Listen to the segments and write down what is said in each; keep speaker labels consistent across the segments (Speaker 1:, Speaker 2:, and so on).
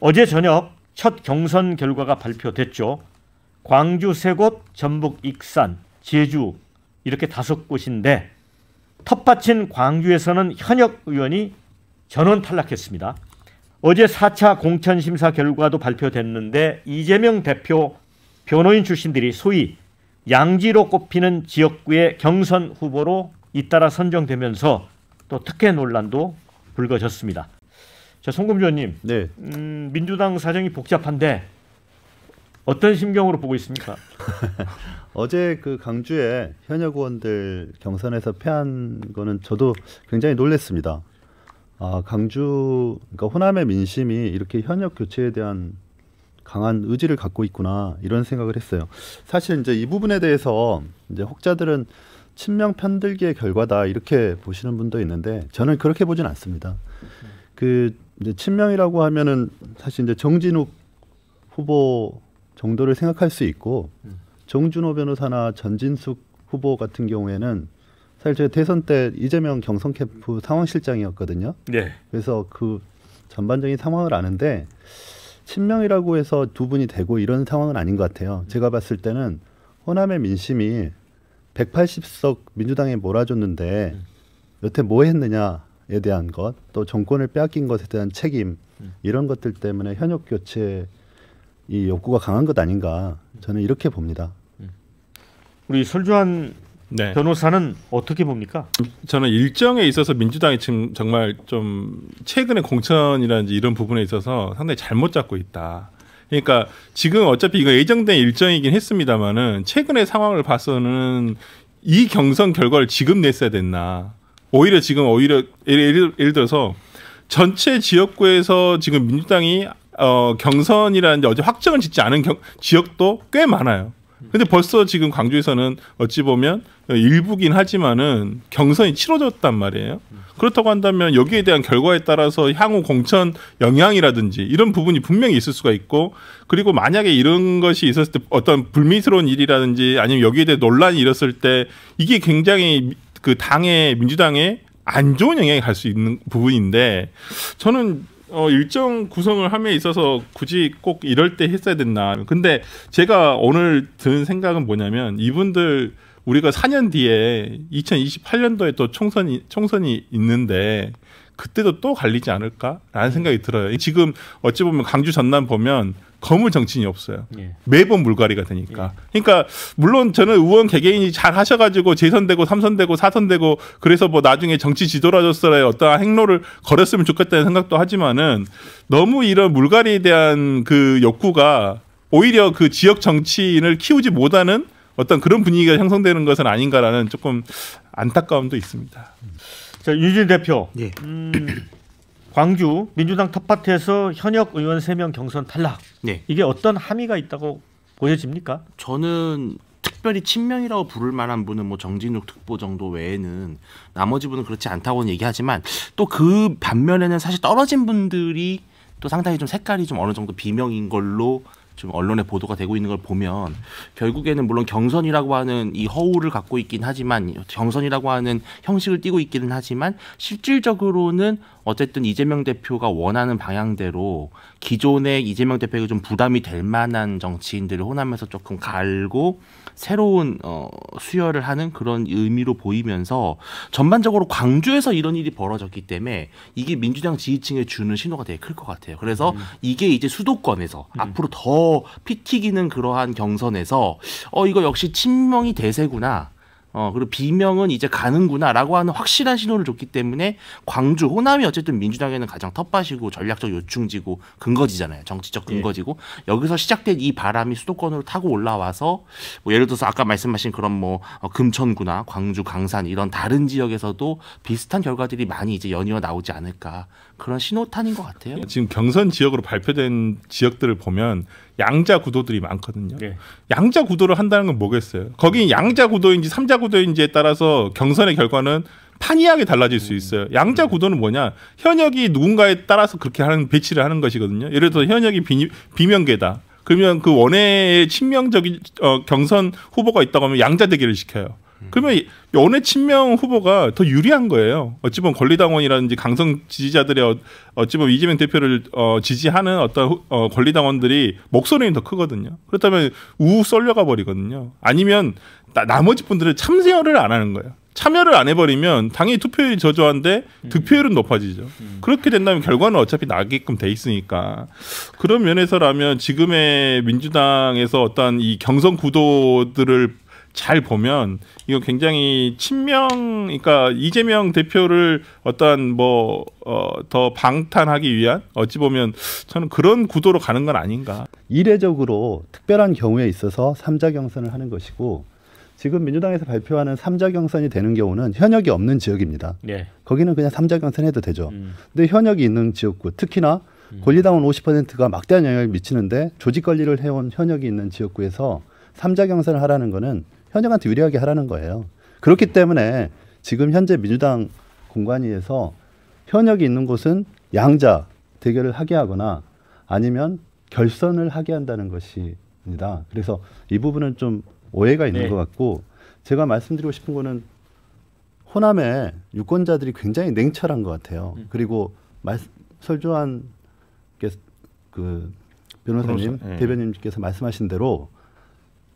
Speaker 1: 어제 저녁 첫 경선 결과가 발표됐죠. 광주 세 곳, 전북 익산, 제주 이렇게 다섯 곳인데 텃밭인 광주에서는 현역 의원이 전원 탈락했습니다. 어제 4차 공천 심사 결과도 발표됐는데 이재명 대표 변호인 출신들이 소위 양지로 꼽히는 지역구의 경선 후보로 잇따라 선정되면서 또 특혜 논란도 불거졌습니다. 자, 송금조님. 네. 음, 민주당 사정이 복잡한데 어떤 심경으로 보고 있습니까?
Speaker 2: 어제 그 강주에 현역 의원들 경선에서 패한 거는 저도 굉장히 놀랐습니다. 아, 강주 그러니까 호남의 민심이 이렇게 현역 교체에 대한 강한 의지를 갖고 있구나 이런 생각을 했어요. 사실 이제 이 부분에 대해서 이제 혹자들은 친명 편들기의 결과다 이렇게 보시는 분도 있는데 저는 그렇게 보진 않습니다. 그 이제 친명이라고 하면은 사실 이제 정진욱 후보 정도를 생각할 수 있고 정준호 변호사나 전진숙 후보 같은 경우에는 사실 제가 대선 때 이재명 경선 캠프 상황실장이었거든요. 네. 그래서 그 전반적인 상황을 아는데 친명이라고 해서 두 분이 되고 이런 상황은 아닌 것 같아요. 제가 봤을 때는 호남의 민심이 180석 민주당에 몰아줬는데 여태 뭐 했느냐 에 대한 것, 또 정권을 빼앗긴 것에 대한 책임 이런 것들 때문에 현역 교체 이 욕구가 강한 것 아닌가 저는 이렇게 봅니다.
Speaker 1: 우리 설주한 네. 변호사는 어떻게 봅니까? 저는
Speaker 2: 일정에
Speaker 3: 있어서 민주당이 지금 정말 좀 최근에 공천이라든지 이런 부분에 있어서 상당히 잘못 잡고 있다. 그러니까 지금 어차피 이거 예정된 일정이긴 했습니다만은 최근의 상황을 봐서는 이 경선 결과를 지금 냈어야 됐나. 오히려 지금 오히려 예를, 예를 들어서 전체 지역구에서 지금 민주당이 어, 경선이라는 데 어제 확정을 짓지 않은 경, 지역도 꽤 많아요. 근데 벌써 지금 광주에서는 어찌 보면 일부긴 하지만은 경선이 치러졌단 말이에요. 그렇다고 한다면 여기에 대한 결과에 따라서 향후 공천 영향이라든지 이런 부분이 분명히 있을 수가 있고 그리고 만약에 이런 것이 있었을 때 어떤 불미스러운 일이라든지 아니면 여기에 대해 논란이 일었을 때 이게 굉장히 그 당의 민주당의 안 좋은 영향이 갈 수 있는 부분인데 저는 어, 일정 구성을 함에 있어서 굳이 꼭 이럴 때 했어야 됐나. 근데 제가 오늘 든 생각은 뭐냐면 이분들 우리가 4년 뒤에 2028년도에 또 총선이 총선이 있는데 그때도 또 갈리지 않을까라는 생각이 들어요. 지금 어찌 보면 강주 전남 보면 검은 정치인이 없어요. 예. 매번 물갈이가 되니까. 예. 그러니까 물론 저는 의원 개개인이 잘 하셔가지고 재선되고 삼선되고 사선되고 그래서 뭐 나중에 정치 지도라졌어라 어떠한 행로를 걸었으면 좋겠다는 생각도 하지만은 너무 이런 물갈이에 대한 그 욕구가 오히려 그 지역 정치인을 키우지 못하는 어떤 그런 분위기가 형성되는 것은 아닌가라는 조금 안타까움도 있습니다.
Speaker 1: 자 유진 대표. 예. 음. 광주 민주당 텃밭에서 현역 의원
Speaker 4: 세 명 경선 탈락. 네. 이게 어떤 함의가 있다고 보여집니까? 저는 특별히 친명이라고 부를 만한 분은 뭐 정진욱 특보 정도 외에는 나머지 분은 그렇지 않다고는 얘기하지만 또 그 반면에는 사실 떨어진 분들이 또 상당히 좀 색깔이 좀 어느 정도 비명인 걸로 지금 언론에 보도가 되고 있는 걸 보면 결국에는 물론 경선이라고 하는 이 허울을 갖고 있긴 하지만 경선이라고 하는 형식을 띠고 있기는 하지만 실질적으로는 어쨌든 이재명 대표가 원하는 방향대로 기존의 이재명 대표에게 좀 부담이 될 만한 정치인들을 호남에서 조금 갈고 새로운 어, 수혈을 하는 그런 의미로 보이면서 전반적으로 광주에서 이런 일이 벌어졌기 때문에 이게 민주당 지지층에 주는 신호가 되게 클 것 같아요. 그래서 음. 이게 이제 수도권에서 음. 앞으로 더 피튀기는 그러한 경선에서 어 이거 역시 친명이 대세구나. 어, 그리고 비명은 이제 가는구나라고 하는 확실한 신호를 줬기 때문에 광주, 호남이 어쨌든 민주당에는 가장 텃밭이고 전략적 요충지고 근거지잖아요. 정치적 예. 근거지고. 예. 여기서 시작된 이 바람이 수도권으로 타고 올라와서 뭐 예를 들어서 아까 말씀하신 그런 뭐 어, 금천구나 광주, 강산 이런 다른 지역에서도 비슷한 결과들이 많이 이제 연이어 나오지 않을까. 그런 신호탄인 것 같아요. 지금 경선 지역으로
Speaker 3: 발표된 지역들을 보면 양자 구도들이 많거든요. 네. 양자 구도를 한다는 건 뭐겠어요? 거기 음. 양자 구도인지 삼자 구도인지에 따라서 경선의 결과는 판이하게 달라질 수 음. 있어요. 양자 음. 구도는 뭐냐? 현역이 누군가에 따라서 그렇게 하는 배치를 하는 것이거든요. 예를 들어 현역이 비, 비명계다. 그러면 그원외에 친명적인 어, 경선 후보가 있다고 하면 양자 대결을 시켜요. 음. 그러면 연애 친명 후보가 더 유리한 거예요. 어찌 보면 권리당원이라든지 강성 지지자들의 어, 어찌 보면 이재명 대표를 어, 지지하는 어떤 어, 권리당원들이 목소리는 더 크거든요. 그렇다면 우우 쏠려가 버리거든요. 아니면 나, 나머지 분들은 참여를 안 하는 거예요. 참여를 안 해버리면 당연히 투표율이 저조한데 음. 득표율은 높아지죠. 음. 그렇게 된다면 결과는 어차피 나게끔 돼 있으니까 그런 면에서라면 지금의 민주당에서 어떠이 경선 구도들을 잘 보면 이거 굉장히 친명, 그러니까 이재명 대표를 어떠한 뭐, 어, 더 방탄하기 위한 어찌 보면 저는 그런 구도로 가는 건
Speaker 2: 아닌가. 이례적으로 특별한 경우에 있어서 삼자 경선을 하는 것이고 지금 민주당에서 발표하는 삼자 경선이 되는 경우는 현역이 없는 지역입니다. 네. 거기는 그냥 삼자 경선 해도 되죠. 음. 근데 현역이 있는 지역구 특히나 음. 권리당원 50%가 막대한 영향을 미치는데 조직 관리를 해온 현역이 있는 지역구에서 삼자 경선을 하라는 거는 현역한테 유리하게 하라는 거예요. 그렇기 때문에 지금 현재 민주당 공관위에서 현역이 있는 곳은 양자 대결을 하게 하거나 아니면 결선을 하게 한다는 것입니다. 그래서 이 부분은 좀 오해가 있는 네. 것 같고 제가 말씀드리고 싶은 거는 호남의 유권자들이 굉장히 냉철한 것 같아요. 음. 그리고 말, 설조한 그 변호사님 변호사, 네. 대변인님께서 말씀하신 대로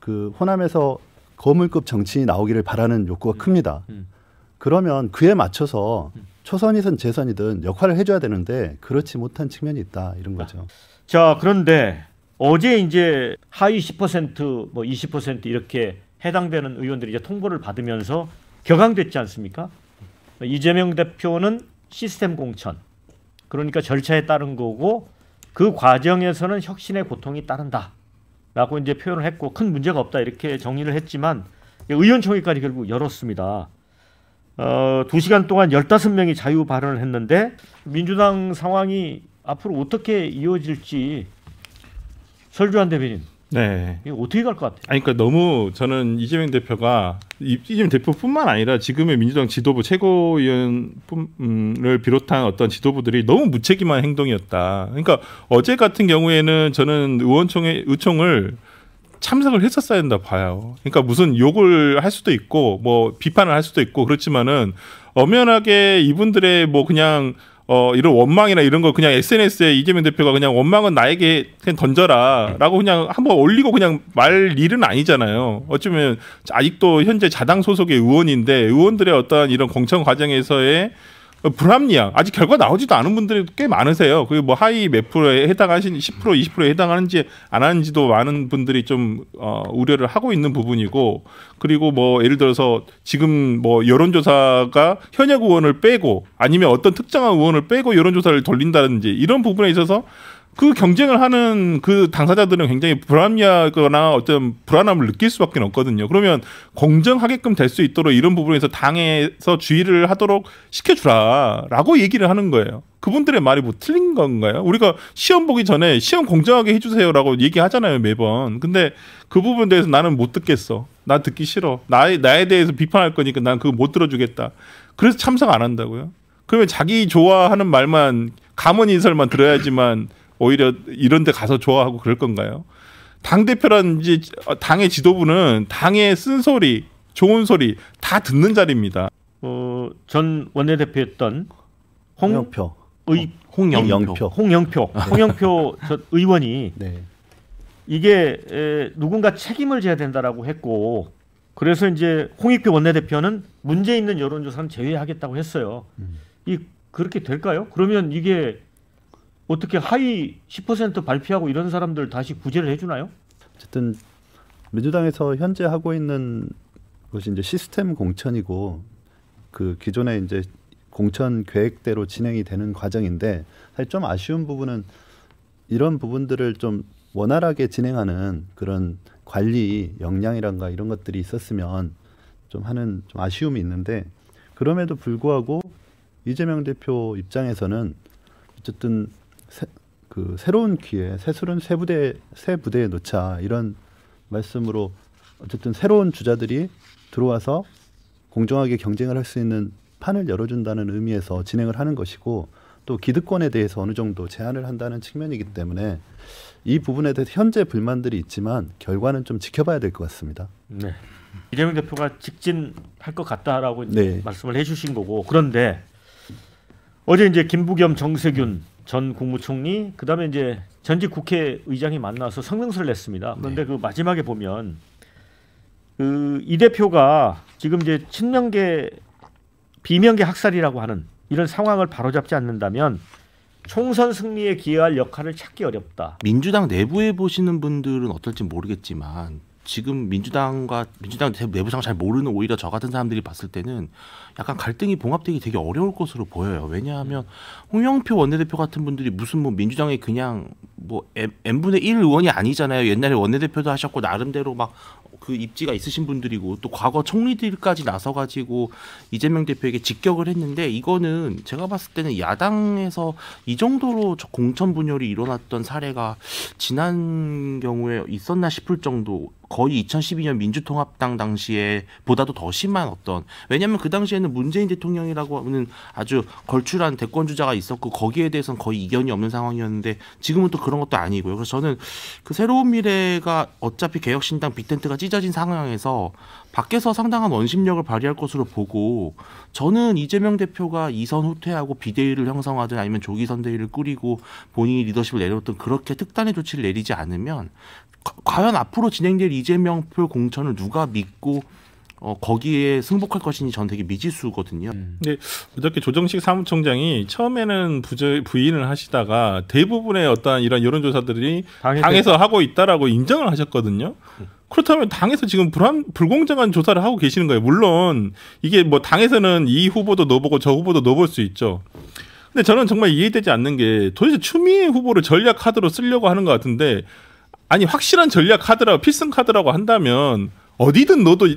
Speaker 2: 그 호남에서 거물급 정치인이 나오기를 바라는 욕구가 음. 큽니다. 음. 그러면 그에 맞춰서 음. 초선이든 재선이든 역할을 해줘야 되는데 그렇지 못한 측면이 있다 이런 거죠.
Speaker 1: 자 그런데 어제 이제 하위 10%뭐 20% 이렇게 해당되는 의원들이 이제 통보를 받으면서 격앙됐지 않습니까? 이재명 대표는 시스템 공천 그러니까 절차에 따른 거고 그 과정에서는 혁신의 고통이 따른다. 라고 이제 표현을 했고 큰 문제가 없다 이렇게 정리를 했지만 의원총회까지 결국 열었습니다. 어, 2시간 동안 15명이 자유 발언을 했는데 민주당 상황이 앞으로 어떻게 이어질지 설주한 대변인 네. 이게 어떻게 갈 것
Speaker 3: 같아요? 아니, 그러니까 너무 저는 이재명 대표가 이재명 대표뿐만 아니라 지금의 민주당 지도부 최고위원을 비롯한 어떤 지도부들이 너무 무책임한 행동이었다. 그러니까 어제 같은 경우에는 저는 의원총회 의총을 참석을 했었어야 된다 봐요. 그러니까 무슨 욕을 할 수도 있고 뭐 비판을 할 수도 있고 그렇지만은 엄연하게 이분들의 뭐 그냥 어, 이런 원망이나 이런 걸 그냥 SNS에 이재명 대표가 그냥 원망은 나에게 그냥 던져라 라고 그냥 한번 올리고 그냥 말 일은 아니잖아요. 어쩌면 아직도 현재 자당 소속의 의원인데 의원들의 어떠한 이런 공천 과정에서의 불합리한 아직 결과 나오지도 않은 분들이 꽤 많으세요. 그뭐 하위 몇 프로에 해당하신 10% 20%에 해당하는지 안 하는지도 많은 분들이 좀 어, 우려를 하고 있는 부분이고 그리고 뭐 예를 들어서 지금 뭐 여론조사가 현역 의원을 빼고 아니면 어떤 특정한 의원을 빼고 여론조사를 돌린다든지 이런 부분에 있어서 그 경쟁을 하는 그 당사자들은 굉장히 불합리하거나 어떤 불안함을 느낄 수밖에 없거든요. 그러면 공정하게끔 될 수 있도록 이런 부분에서 당에서 주의를 하도록 시켜주라라고 얘기를 하는 거예요. 그분들의 말이 뭐 틀린 건가요? 우리가 시험 보기 전에 시험 공정하게 해주세요라고 얘기하잖아요 매번. 근데 그 부분에 대해서 나는 못 듣겠어. 나 듣기 싫어. 나에 나에 대해서 비판할 거니까 난 그거 못 들어주겠다. 그래서 참석 안 한다고요. 그러면 자기 좋아하는 말만 감언 인설만 들어야지만. 오히려 이런 데 가서 좋아하고 그럴 건가요? 당 대표라든지 당의 지도부는 당의 쓴소리, 좋은 소리 다 듣는 자리입니다.
Speaker 1: 어, 전 원내대표였던 홍영표의 홍영표. 홍영표. 홍영표 네. 의원이 네. 이게 에, 누군가 책임을 져야 된다라고 했고 그래서 이제 홍익표 원내대표는 문제 있는 여론조사는 제외하겠다고 했어요. 음. 이 그렇게 될까요? 그러면 이게 어떻게 하위 10% 발표하고 이런 사람들 다시 구제를 해주나요?
Speaker 2: 어쨌든 민주당에서 현재 하고 있는 것이 이제 시스템 공천이고 그 기존에 이제 공천 계획대로 진행이 되는 과정인데 사실 좀 아쉬운 부분은 이런 부분들을 좀 원활하게 진행하는 그런 관리 역량이란가 이런 것들이 있었으면 좀 하는 좀 아쉬움이 있는데 그럼에도 불구하고 이재명 대표 입장에서는 어쨌든 새, 그 새로운 기회, 새술은 새 부대 새 부대에 놓자 이런 말씀으로 어쨌든 새로운 주자들이 들어와서 공정하게 경쟁을 할 수 있는 판을 열어준다는 의미에서 진행을 하는 것이고 또 기득권에 대해서 어느 정도 제한을 한다는 측면이기 때문에 이 부분에 대해 현재 불만들이 있지만 결과는 좀 지켜봐야 될 것 같습니다. 네.
Speaker 1: 이재명 대표가 직진할 것 같다라고 네. 말씀을 해주신 거고 그런데 어제 이제 김부겸 정세균 전 국무총리 그다음에 이제 전직 국회의장이 만나서 성명서를 냈습니다. 그런데 네. 그 마지막에 보면 그이 대표가 지금 이제 친명계 비명계 학살이라고 하는
Speaker 4: 이런 상황을 바로잡지 않는다면 총선 승리에 기여할 역할을 찾기 어렵다. 민주당 내부에 보시는 분들은 어떨지 모르겠지만 지금 민주당과 민주당 내부 상잘 모르는 오히려 저 같은 사람들이 봤을 때는 약간 갈등이 봉합되기 되게 어려울 것으로 보여요. 왜냐하면 홍영표 원내대표 같은 분들이 무슨 뭐 민주당의 그냥 뭐 n 분의 1 의원이 아니잖아요. 옛날에 원내대표도 하셨고 나름대로 막 그 입지가 있으신 분들이고 또 과거 총리들까지 나서 가지고 이재명 대표에게 직격을 했는데 이거는 제가 봤을 때는 야당에서 이 정도로 저 공천 분열이 일어났던 사례가 지난 경우에 있었나 싶을 정도. 거의 2012년 민주통합당 당시에 보다도 더 심한 어떤 왜냐하면 그 당시에는 문재인 대통령이라고 하는 아주 걸출한 대권 주자가 있었고 거기에 대해서는 거의 이견이 없는 상황이었는데 지금은 또 그런 것도 아니고요. 그래서 저는 그 새로운 미래가 어차피 개혁신당 빅텐트가 찢어진 상황에서 밖에서 상당한 원심력을 발휘할 것으로 보고 저는 이재명 대표가 이선 후퇴하고 비대위를 형성하든 아니면 조기 선대위를 꾸리고 본인이 리더십을 내려놓든 그렇게 특단의 조치를 내리지 않으면 과연 앞으로 진행될 이재명표 공천을 누가 믿고 어, 거기에 승복할 것이니 전 되게 미지수거든요. 음. 근데 네, 어저께
Speaker 3: 조정식 사무총장이 처음에는 부저, 부인을 하시다가 대부분의 어떠 이런 여론조사들이 당에서, 당에서 하고 있다라고 인정을 하셨거든요. 음. 그렇다면 당에서 지금 불안, 불공정한 조사를 하고 계시는 거예요. 물론 이게 뭐 당에서는 이 후보도 넣어보고 저 후보도 넣어볼 수 있죠. 근데 저는 정말 이해되지 않는 게 도대체 추미애 후보를 전략 카드로 쓰려고 하는 것 같은데 아니 확실한 전략 카드라고 필승 카드라고 한다면 어디든 넣어도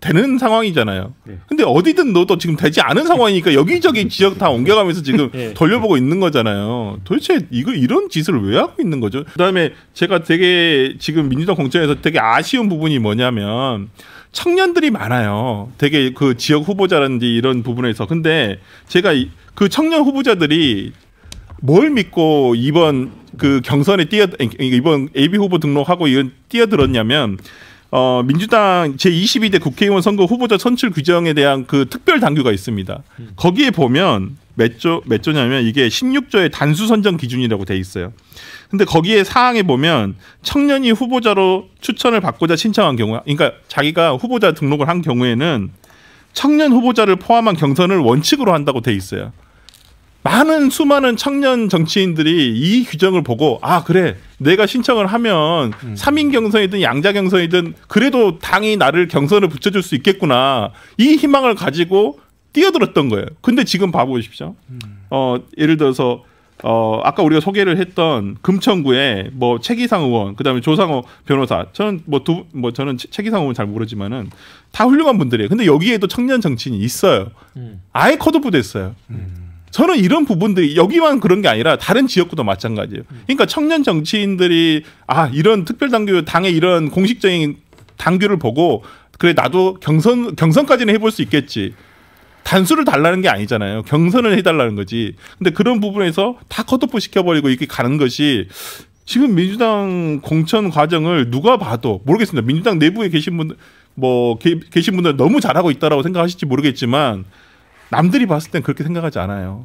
Speaker 3: 되는 상황이잖아요. 네. 근데 어디든 너도 지금 되지 않은 상황이니까 여기저기 지역 다 옮겨가면서 지금 네. 돌려보고 있는 거잖아요. 도대체 이거 이런 짓을 왜 하고 있는 거죠? 그다음에 제가 되게 지금 민주당 공천에서 되게 아쉬운 부분이 뭐냐면 청년들이 많아요. 되게 그 지역 후보자라든지 이런 부분에서 근데 제가 그 청년 후보자들이 뭘 믿고 이번 그 경선에 뛰어 이번 AB 후보 등록하고 이건 뛰어들었냐면 어, 민주당 제22대 국회의원 선거 후보자 선출 규정에 대한 그 특별 당규가 있습니다. 거기에 보면 몇 조, 몇 조냐면 이게 16조의 단수 선정 기준이라고 돼 있어요. 근데 거기에 사항에 보면 청년이 후보자로 추천을 받고자 신청한 경우, 그러니까 자기가 후보자 등록을 한 경우에는 청년 후보자를 포함한 경선을 원칙으로 한다고 돼 있어요. 많은 수많은 청년 정치인들이 이 규정을 보고 아 그래 내가 신청을 하면 음. 3인 경선이든 양자 경선이든 그래도 당이 나를 경선을 붙여줄 수 있겠구나 이 희망을 가지고 뛰어들었던 거예요. 근데 지금 봐보십시오. 음. 어 예를 들어서 어 아까 우리가 소개를 했던 금천구에뭐 최기상 의원 그다음에 조상호 변호사 저는 뭐 두뭐 뭐 저는 최기상 의원 잘 모르지만은 다 훌륭한 분들이에요. 근데 여기에도 청년 정치인이 있어요. 음. 아예 컷오프 됐어요. 음. 저는 이런 부분들이 여기만 그런 게 아니라 다른 지역구도 마찬가지예요. 음. 그러니까 청년 정치인들이 아 이런 특별당규 당의 이런 공식적인 당규를 보고 그래 나도 경선 경선까지는 해볼 수 있겠지. 단수를 달라는 게 아니잖아요. 경선을 해달라는 거지. 근데 그런 부분에서 다 컷오프 시켜버리고 이렇게 가는 것이 지금 민주당 공천 과정을 누가 봐도 모르겠습니다. 민주당 내부에 계신 분, 뭐 게, 계신 분들 너무 잘하고 있다라고 생각하실지 모르겠지만 남들이 봤을 땐 그렇게 생각하지 않아요.